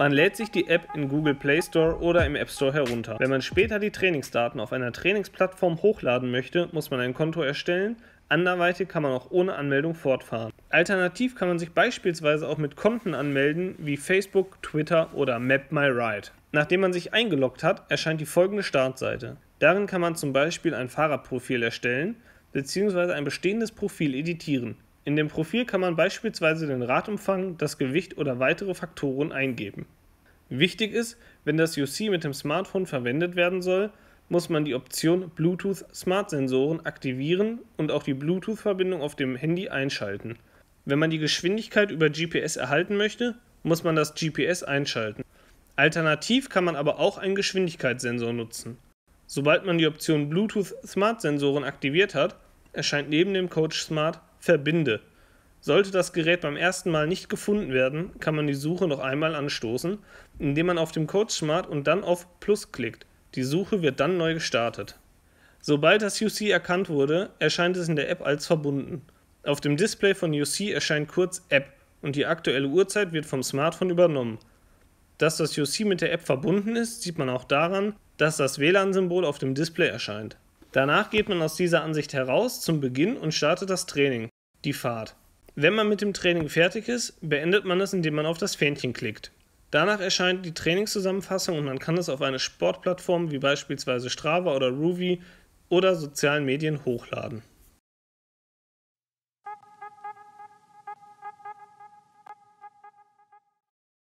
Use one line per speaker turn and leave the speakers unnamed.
Man lädt sich die App in Google Play Store oder im App Store herunter. Wenn man später die Trainingsdaten auf einer Trainingsplattform hochladen möchte, muss man ein Konto erstellen, Anderweitig kann man auch ohne Anmeldung fortfahren. Alternativ kann man sich beispielsweise auch mit Konten anmelden, wie Facebook, Twitter oder MapMyRide. Nachdem man sich eingeloggt hat, erscheint die folgende Startseite. Darin kann man zum Beispiel ein Fahrerprofil erstellen bzw. ein bestehendes Profil editieren. In dem Profil kann man beispielsweise den Radumfang, das Gewicht oder weitere Faktoren eingeben. Wichtig ist, wenn das UC mit dem Smartphone verwendet werden soll, muss man die Option Bluetooth Smart Sensoren aktivieren und auch die Bluetooth-Verbindung auf dem Handy einschalten. Wenn man die Geschwindigkeit über GPS erhalten möchte, muss man das GPS einschalten. Alternativ kann man aber auch einen Geschwindigkeitssensor nutzen. Sobald man die Option Bluetooth Smart Sensoren aktiviert hat, erscheint neben dem Coach Smart Verbinde sollte das Gerät beim ersten Mal nicht gefunden werden, kann man die Suche noch einmal anstoßen, indem man auf dem Code Smart und dann auf Plus klickt. Die Suche wird dann neu gestartet. Sobald das UC erkannt wurde, erscheint es in der App als verbunden. Auf dem Display von UC erscheint kurz App und die aktuelle Uhrzeit wird vom Smartphone übernommen. Dass das UC mit der App verbunden ist, sieht man auch daran, dass das WLAN-Symbol auf dem Display erscheint. Danach geht man aus dieser Ansicht heraus zum Beginn und startet das Training, die Fahrt. Wenn man mit dem Training fertig ist, beendet man es, indem man auf das Fähnchen klickt. Danach erscheint die Trainingszusammenfassung und man kann es auf eine Sportplattform wie beispielsweise Strava oder Ruby oder sozialen Medien hochladen.